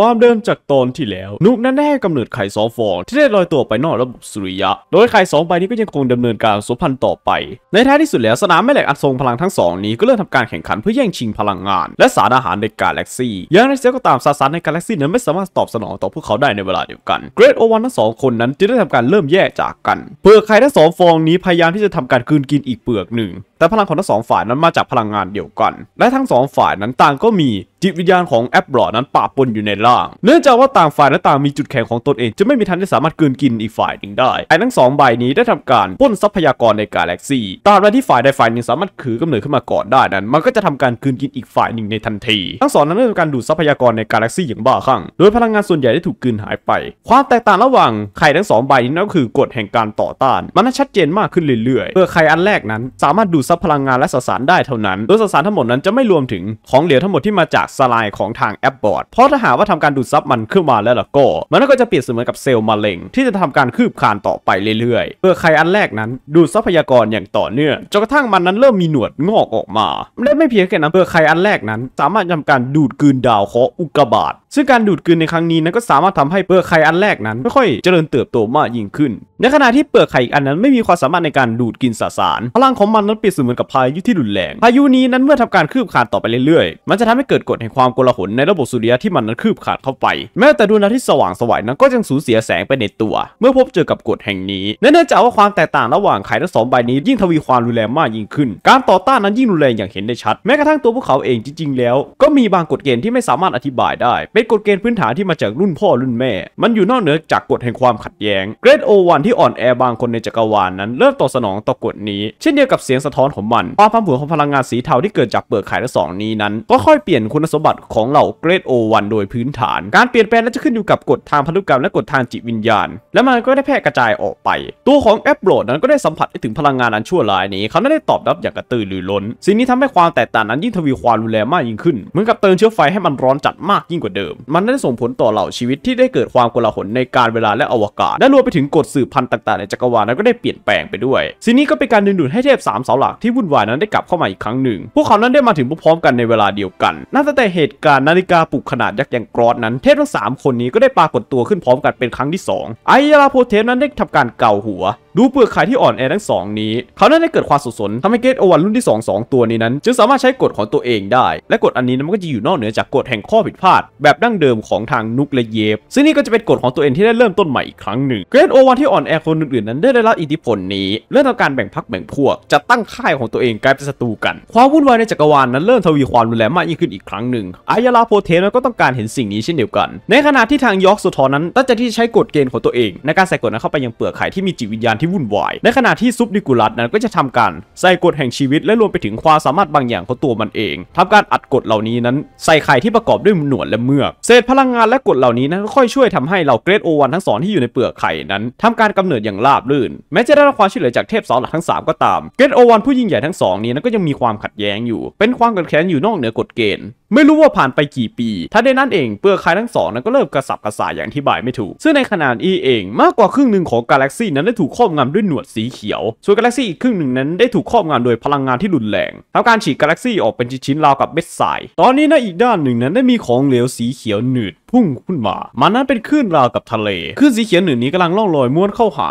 ความเดิมจากตอนที่แล้ว นุกนั้นได้ให้กำเนิดไข่สองฟองที่ได้ลอยตัวไปนอกระบบสุริยะ โดยไข่สองใบนี้ก็ยังคงดำเนินการสุพันต่อไป ในท้ายที่สุดแล้วสนามแม่เหล็กอันทรงพลังทั้งสองนี้ก็เริ่มทำการแข่งขันเพื่อแย่งชิงพลังงาน และสารอาหารในกาแล็กซี่อย่างไรเสียก็ตามสสารในกาแล็กซี่นั้นไม่สามารถตอบสนองต่อพวกเขาได้ในเวลาเดียวกัน เกรดโอวันทั้งสองคนนั้นจึงได้ทำการเริ่มแยกจากกัน เปลือกไข่ทั้งสองฟองนี้พยายามที่จะทำการคืนกินอีกเปลือกหนึ่งแต่พลังของทั้งสองฝ่ายนั้นมาจากพลังงานเดียวกัน และทั้งสองฝ่ายนั้นต่างก็มีจิตวิญญาณของแอปบลอนั้นปะปนอยู่ในร่าง เนื่องจากว่าต่างฝ่ายและต่างมีจุดแข็งของตนเองจะไม่มีทานได้สามารถกืนกินอีกฝ่ายหนึ่งได้ ไอ้ทั้งสองใบนี้ได้ทำการป้นทรัพยากรในกาแล็กซี่ตราบใดที่ฝ่ายใดฝ่ายหนึ่งสามารถขือกำเนิดขึ้นมาก่อนได้นั้น มันก็จะทำการกืนกินอีกฝ่ายหนึ่งในทันที ทั้งสองนั้นได้ทำการดูดทรัพยากรในกาแล็กซี่อย่างบ้าคลั่ง โดยพลังงานส่วนใหญ่ได้ถูกกืนหายไป ความแตกต่างระหว่างไข่ทั้งสองใบนี้นั่นก็คือกฎแห่งการต่อต้านมันชัดเจนมากขึ้นเรื่อยๆเมื่อไข่อันแรกนั้นสามารถดูดรั์พลังงานและสสารได้เท่านั้น โดยสสารทั้งหมดนั้นจะไม่รวมถึงของเหลวทั้งหมดที่มาจากสลายของทางแอปบอร์ดเพราะถ้าหาว่าทำการดูดซับมันขึ้นมาแล้วล่ะก็ มันก็จะเปรียบเสมือนกับเซลล์มะเร็งที่จะทำการคืบคานต่อไปเรื่อยๆเพื่อใครอันแรกนั้น ดูดทรัพยากรอย่างต่อเนื่อง จนกระทั่งมันนั้นเริ่มมีหนวดงอกออกมาและไม่เพียงแค่นั้นเพื่อใครอันแรกนั้น สามารถทำการดูดกลืนดาวเคราะห์อุกกาบาตซึ่งการดูดกลืนในครั้งนี้นั้นก็สามารถทำให้เปอร์ไ่อันแรกนั้นไม่ค่อยเจริญเติบโตมากยิ่งขึ้นในขณะที่เปลือกไข่อีกอันนั้นไม่มีความสามารถในการดูดกินสสาร พลังของมันนั้นเปรียบเสมือนกับพายุที่รุนแรงพายุนี้นั้นเมื่อทำการคืบขาดต่อไปเรื่อย ๆ มันจะทำให้เกิดกฎแห่งความโกลาหลในระบบสุริยะที่มันนั้นคืบขาดเข้าไป แม้แต่ดวงอาทิตย์สว่างสวายนั้นก็ยังสูญเสียแสงไปในตัว เมื่อพบเจอกับกฎแห่งนี้เนื่องจากว่าความแตกต่างระหว่างไข่ทั้งสองใบนี้ ยิ่งทวีความรุนแรงมากยิ่งขึ้น การต่อต้านนั้นยิ่งรุนแรงอย่างเห็นได้ชัด แม้กระทั่งตัวพวกเขาเองจริงๆ แล้วก็มีบางกฎเกณฑ์ที่ไม่สามารถอธิบายได้เป็นกฎเกณฑ์พื้นฐานที่มาจากรุ่นพ่อรุ่นแม่ มันอยู่นอกเหนือจากกฎแห่งความขัดแย้งเกรดโอวันทที่อ่อนแอบางคนในจักรวาลนนั้นเริ่มตอบสนองต่อกฎนี้ เช่นเดียวกับเสียงสะท้อนของมัน ความผันผวนของพลังงานสีเทาที่เกิดจากเปลือกไข่ทั้งสองนี้นั้นก็ค่อยเปลี่ยนคุณสมบัติของเหล่าเกรดโอวันโดยพื้นฐานการเปลี่ยนแปลงนั้นจะขึ้นอยู่กับกฎทางพันธุกรรมและกฎทางจิตวิญญาณ และมันก็ได้แพร่กระจายออกไป ตัวของแอปโรลดนั้นก็ได้สัมผัสถึงพลังงานอันชั่วร้าย นี้เขาได้ตอบรับอย่างกระตือรือร้น สิ่งนี้ทำให้ความแตกต่างนั้นยิ่งทวีความรุนแรงมากยิ่งขึ้นเหมือนกับเติมเชื้อไฟให้มันร้อนจัดมากยิ่งกว่าเดิม มันได้ส่งผลต่อเหล่าชีวิตที่ได้เกิดความกลาหลในการเวลาและอวกาศและรวมไปถึงกฎสืบพัันธุ์ต่างๆในจักรวาลนั้นก็ได้เปลี่ยนแปลงไปด้วยซีนี้ก็เป็นการดึงดูดให้เทพสามเสาหลักที่วุ่นวายนั้นได้กลับเข้ามาอีกครั้งหนึ่ง พวกเขานั้นได้มาถึงพร้อมกันในเวลาเดียวกัน นับแต่เหตุการณ์นาฬิกาปลุกขนาดยักษ์อย่างกรอดนั้นเทพทั้ง3คนนี้ก็ได้ปรากฏตัวขึ้นพร้อมกันเป็นครั้งที่2ไอยาลาโพเทปนั้นได้ทำการเกาหัวดูเปลือกไข่ที่อ่อนแอทั้งสองนี้ เขาได้เกิดความสุขสน ทำให้เกตโอวันรุ่นที่ 2 2 ตัวนี้นั้น จึงสามารถใช้กฎของตัวเองได้ และกฎอันนี้นั้นมันก็จะอยู่นอกเหนือจากกฎแห่งข้อผิดพลาด แบบดั้งเดิมของทางนุกและเยฟซึ่งนี่ก็จะเป็นกฎของตัวเองที่ได้เริ่มต้นใหม่อีกครั้งหนึ่ง เกรโอวันที่อ่อนแอคนอื่นๆนั้นได้ได้รับอิทธิพลนี้เรื่องทำการแบ่งพักแบ่งพวกจะตั้งค่ายของตัวเองกลายเป็นศัตรูกัน ความวุ่นวายในจักรวาลนั้นเริ่มทวีความรุนแรงมากยิ่งขึ้นอีกครั้งหนึ่งอายาลาโพเทนก็ต้องการเห็นสิ่งนี้เช่นเดียวกัน ในขณะที่ทางยอร์กสุทอนั้นตั้งใจที่จะใช้กฎเกณฑ์ของตัวเองในการใส่กฎนั้นเข้าไปยังเปลือกไข่ที่มีจิตวิญญาณที่วุ่นวายในขณะที่ซุปดิกุลัสนั้นก็จะทำการใส่กฎแห่งชีวิตและรวมไปถึงความสามารถบางอย่างของตัวมันเอง ทำการอัดกฎเหล่านี้นั้นใส่ไข่ที่ประกอบด้วยหนวดและเมือก เศษพลังงานและกฎเหล่านี้นั้น ค่อยช่วยทำให้เหล่าเกรดโอวันทั้งสองที่อยู่ในเปลือกไข่นั้น ทำการกำเนิดอย่างราบรื่น แม้จะได้รับความช่วยเหลือจากเทพสองหลักทั้ง3 ก็ตามเกรดโอวันผู้ยิ่งใหญ่ทั้งสองนี้นั้นก็ยังมีความขัดแย้งอยู่ เป็นความขัดแย้งอยู่นอกเหนือกฎเกณฑ์ไม่รู้ว่าผ่านไปกี่ปี ถ้าได้นั่นเองเปลือกไข่ทั้งสองนั้นก็เริ่มกระสับกระส่ายอย่างที่บายไม่ถูกซึ่งในขนาดนี้เองมากกว่าครึ่งหนึ่งของกาแล็กซี่นั้นได้ถูกครอบงำด้วยหนวดสีเขียว ส่วนกาแล็กซี่อีกครึ่งหนึ่งนั้นได้ถูกครอบงำโดยพลังงานที่รุนแรงทำการฉีกกาแล็กซี่ออกเป็นชิ้นๆราวกับเม็ดทรายตอนนี้นะอีกด้านหนึ่งนั้นได้มีของเหลวสีเขียวหนืด พุ่งขึ้นมา มันนั้นเป็นคลื่นราวกับทะเล คลื่นสีเขียวหนืดนี้กำลังล่องลอยม้วนเข้าหา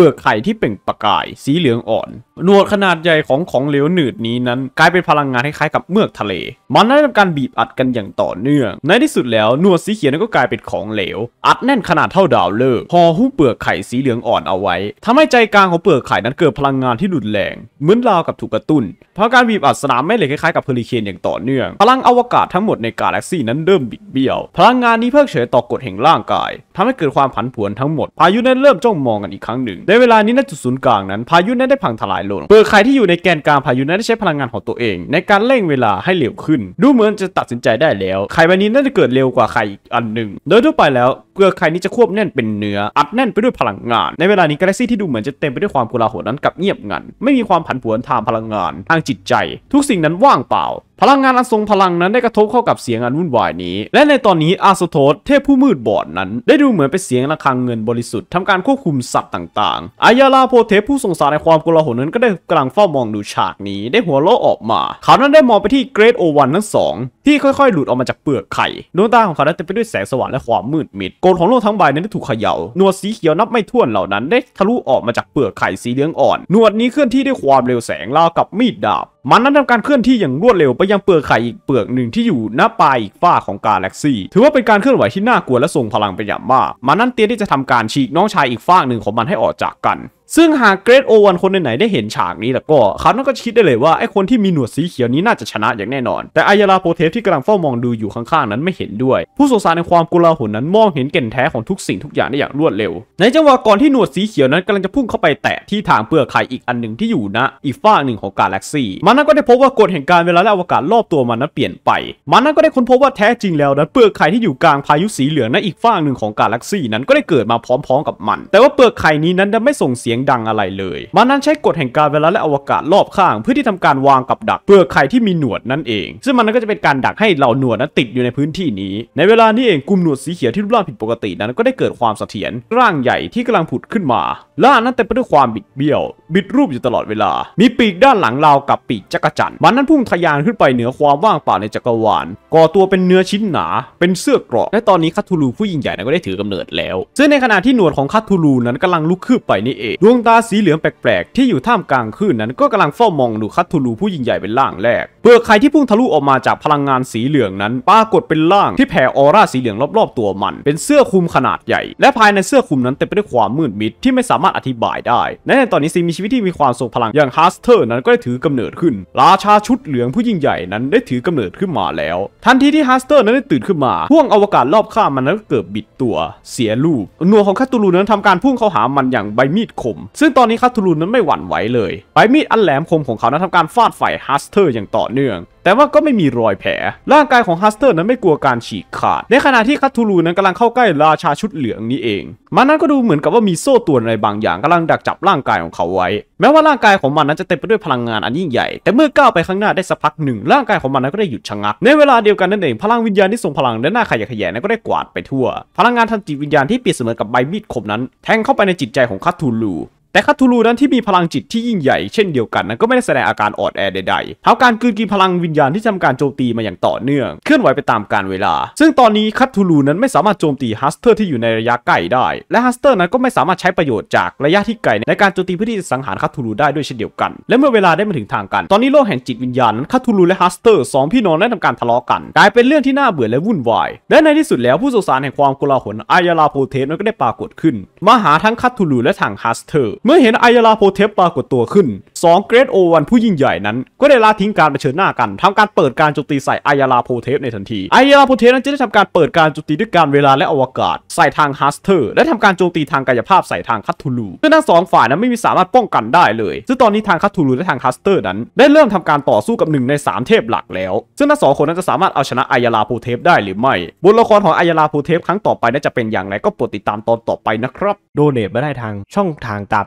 เปลือกไข่ที่เปล่งประกายสีเหลืองอ่อน หนวดขนาดใหญ่ของของเหลวหนืดนี้นั้น กลายเป็นพลังงานคล้ายๆกับเมือกทะเล มันได้ทำการบีบอัดกันอย่างต่อเนื่อง ในที่สุดแล้วหนวดสีเขียวนั้นก็กลายเป็นของเหลว อัดแน่นขนาดเท่าดาวฤกษ์ห่อหุ้มเปลือกไข่สีเหลืองอ่อนเอาไว้ ทำให้ใจกลางของเปลือกไข่นั้นเกิดพลังงานที่รุนแรง เหมือนราวกับถูกกระตุ้นเพราะการบีบอัดสนามแม่เหล็กคล้ายๆกับเฮอริเคนอย่างต่อเนื่อง พลังอวกาศทั้งหมดในกาแล็กซี่นั้นเริ่มบิดเบี้ยวพลังงานนี้เพิกเฉยต่อกฎแห่งร่างกาย ทำให้เกิดความผันผวนทั้งหมดพายุนั้นเริ่มจ้องมองกันอีกครั้งหนึ่งในเวลานี้ณจุดศูนย์กลางนั้นพายุนั้นได้พังทลายลงเปิดใครที่อยู่ในแกนกลาง พายุนั้นได้ใช้พลังงานของตัวเอง ในการเร่งเวลาให้เร็วขึ้น ดูเหมือนจะตัดสินใจได้แล้วไข่ใบนี้น่าจะเกิดเร็วกว่าไข่อีกอันหนึ่ง โดยทั่วไปแล้วเปลือกไข่นี้จะควบแน่นเป็นเนื้อ อัดแน่นไปด้วยพลังงาน ในเวลานี้กาแล็กซี่ที่ดูเหมือนจะเต็มไปด้วยความโกลาหลนั้นกับเงียบงันไม่มีความผันผวนทางพลังงาน ทางจิตใจ ทุกสิ่งนั้นว่างเปล่าพลังงานอันทรงพลังนั้นได้กระทบเข้ากับเสียงอันวุ่นวายนี้ และในตอนนี้ อาสโตสเทพผู้มืดบอดนั้นได้ดูเหมือนเป็นเสียงระฆังเงินบริสุทธิ์ทำการควบคุมสัตว์ต่างๆ อายาลาโพเทพผู้สงสารในความกลาหลนั้นก็ได้กำลังเฝ้ามองดูฉากนี้ ได้หัวเราะออกมา เขานั้นได้มองไปที่เกรดโอวันทั้งสองที่ค่อยๆ หลุดออกมาจากเปลือกไข่ ดวงตาของเขาได้เต็มไปด้วยแสงสว่างและความมืดมิดโกนของโลกทั้งใบนั้นได้ถูกเขย่าหนวดสีเขียวนับไม่ถ้วนเหล่านั้นได้ทะลุออกมาจากเปลือกไข่สีเหลืองอ่อนหนวดนี้เคลื่อนที่ด้วยความเร็วแสงราวกับมีดดาบมันนั้นทำการเคลื่อนที่อย่างรวดเร็วไปยังเปลือกไข่อีกเปลือกหนึ่งที่อยู่หน้าปลายอีกฝ้าของกาแล็กซี่ถือว่าเป็นการเคลื่อนไหวที่น่ากลัวและทรงพลังเป็นอย่างมากมันนั้นเตรียมที่จะทำการฉีกน้องชายอีกฝ้าหนึ่งของมันให้ออกจากกันซึ่งหากเกรดโอวันคนไหนได้เห็นฉากนี้แล้วก็เขาต้องก็คิดได้เลยว่าไอคนที่มีหนวดสีเขียวนี้น่าจะชนะอย่างแน่นอน แต่อายาลาโปเทฟที่กำลังเฝ้ามองดูอยู่ข้างๆนั้นไม่เห็นด้วย ผู้สงสารในความกุลาหลนั้นมองเห็นเก่นแท้ของทุกสิ่งทุกอย่างได้อย่างรวดเร็ว ในจังหวะก่อนที่หนวดสีเขียวนั้นกำลังจะพุ่งเข้าไปแตะที่ทางเปลือกไข่อีกอันหนึ่งที่อยู่นะอีกฝากหนึ่งของกาแล็กซี่มันนั้นก็ได้พบว่ากฎแห่งการเวลาและอวกาศรอบตัวมันนั้นเปลี่ยนไปมันนั้นก็ได้ค้นพบว่าแท้จริงแล้วนั้นเปลือกไข่ที่อยู่กลางพายุสีเหลืองนั้นอีกฝาหนึ่งของกาแล็กซี่นั้นก็ได้เกิดมาพร้อมๆกับมัน แต่ว่าเปลือกไข่นี้นั้นไม่ส่งเสียงยงดังอะไรเลยมันนั้นใช้กฎแห่งการเวลาและอวกาศรอบข้างเพื่อที่ทำการวางกับดักเพื่อใครที่มีหนวดนั่นเอง ซึ่งมันนั้นก็จะเป็นการดักให้เหล่าหนวดนั้นติดอยู่ในพื้นที่นี้ ในเวลานี้เองกลุ่มหนวดสีเขียวที่รูปร่างผิดปกตินั้นก็ได้เกิดความเสถียรร่างใหญ่ที่กำลังผุดขึ้นมา ล่านั้นเต็มไปด้วยความบิดเบี้ยว บิดรูปอยู่ตลอดเวลา มีปีกด้านหลังเรากับปีกจักรจัน มันนั้นพุ่งทะยานขึ้นไปเหนือความว่างเปล่าในจักรวาล ก่อตัวเป็นเนื้อชิ้นหนาเป็นเสื้อเกราะและตอนนี้คาทูลูผู้ยิ่งใหญ่นั้นก็ได้ถือกำเนิดแล้ว ซึ่งในขณะที่หนวดของคาทูลูนั้นกำลังลุกคืบไปนี่เองดวงตาสีเหลืองแปลกๆ ที่อยู่ท่ามกลางคลื่นนั้นก็กำลังเฝ้ามองดูคัตทูลูผู้ยิ่งใหญ่เป็นล่างแรกเปลือกไข่ที่พุ่งทะลุออกมาจากพลังงานสีเหลืองนั้น ปรากฏเป็นล่างที่แผ่ออร่าสีเหลืองรอบๆตัวมัน เป็นเสื้อคลุมขนาดใหญ่ และภายในเสื้อคลุมนั้นเต็มไปด้วยความมืดมิดที่ไม่สามารถอธิบายได้ในตอนนี้สิ่งมีชีวิตที่มีความทรงพลังอย่างฮัสเตอร์ นั้นก็ได้ถือกำเนิดขึ้น ราชาชุดเหลืองผู้ยิ่งใหญ่นั้นได้ถือกำเนิดขึ้นมาแล้ว ทันทีที่ฮัสเตอร์นั้นได้ตื่นขึ้นมาห่วงอวกาศรอบข้ามันนั้นก็เกิดบิดตัว เสียรูปหนวดของคัตตูลูนั้นทำการพุ่งเข้าหามันอย่างใบมีดคมมซึ่งตอนนี้คาทูลูนนั้นไม่หวั่นไหวเลยไปมีดอันแหลมคมของเขานั้นทำการฟาดฝ่ายฮัสเตอร์อย่างต่อเนื่องแต่ว่าก็ไม่มีรอยแผลร่างกายของฮัสเตอร์นั้นไม่กลัวการฉีกขาด ในขณะที่คัตทูลูนั้นกำลังเข้าใกล้ราชาชุดเหลืองนี้เองมันนั้นก็ดูเหมือนกับว่ามีโซ่ตัวอะไรบางอย่างกำลังดักจับร่างกายของเขาไว้ แม้ว่าร่างกายของมันนั้นจะเต็มไปด้วยพลังงานอันยิ่งใหญ่ แต่เมื่อก้าวไปข้างหน้าได้สักพักหนึ่ง ร่างกายของมันนั้นก็ได้หยุดชะงักในเวลาเดียวกันนั่นเองพลังวิญญาณที่ทรงพลังและหน้าขยะแขยงนั้นก็ได้กวาดไปทั่วพลังงานทันจิตวิญญาณที่เปรียบเสมือนกับใบมีดคมนั้นแทงเข้าไปในจิตใจของคัตทูลูแต่คาทูลูนั้นที่มีพลังจิตที่ยิ่งใหญ่ เช่นเดียวกันนั้นก็ไม่ได้แสดงอาการอ่อนแอใด ๆเท่าการกืนกินพลังวิญญาณที่ทำการโจมตีมาอย่างต่อเนื่องเคลื่อนไหวไปตามกาลเวลา ซึ่งตอนนี้คัตทูลูนั้นไม่สามารถโจมตีฮัสเตอร์ที่อยู่ในระยะใกล้ได้ และฮัสเตอร์นั้นก็ไม่สามารถใช้ประโยชน์จากระยะที่ไกลในการโจมตีเพื่อที่จะสังหารคัตทูลูได้ด้วยเช่นเดียวกัน และเมื่อเวลาได้มาถึงทางกัน ตอนนี้โลกแห่งจิตวิญญาณนั้นคัตทูลูและฮัสเตอร์สองพี่น้องได้ทำการทะเลาะกันกลายเป็นเรื่องที่น่าเบื่อและวุ่นวายและในที่สุดแล้วผู้สสารแห่งความโกลาหลอายาลาโพเทสนั้นก็ได้ปรากฏขึ้นมาหาทั้งคัทูลูและทางฮัสเตอร์เมื่อเห็นไอยาลาโพเทปปรากฏตัวขึ้น 2 เกรดโอวันผู้ยิ่งใหญ่นั้น ก็ได้ลาทิ้งการเผชิญหน้ากัน ทำการเปิดการโจมตีใส่ไอยาลาโพเทปในทันทีไอยาลาโพเทปนั้นจะได้ทำการเปิดการโจมตีด้วยการเวลาและอวกาศ ใส่ทางฮัสเตอร์และทำการโจมตีทางกายภาพใส่ทางคัตทูลูซึ่งทั้งสองฝ่ายนั้นไม่มีสามารถป้องกันได้เลย ซึ่งตอนนี้ทางคัตทูลูและทางฮัสเตอร์นั้นได้เริ่มทำการต่อสู้กับหนึ่งใน3เทพหลักแล้ว ซึ่งทั้งสองคนนั้นจะสามารถเอาชนะไอยาลาโพเทปได้หรือไม่ บทละครของไอยาลาโพเทปครั้งต่อไปน่าจะเป็นอย่างไรก็โปรดติดตามตอนต่อไปนะครับโดเนทมาได้ทางช่องทางตาม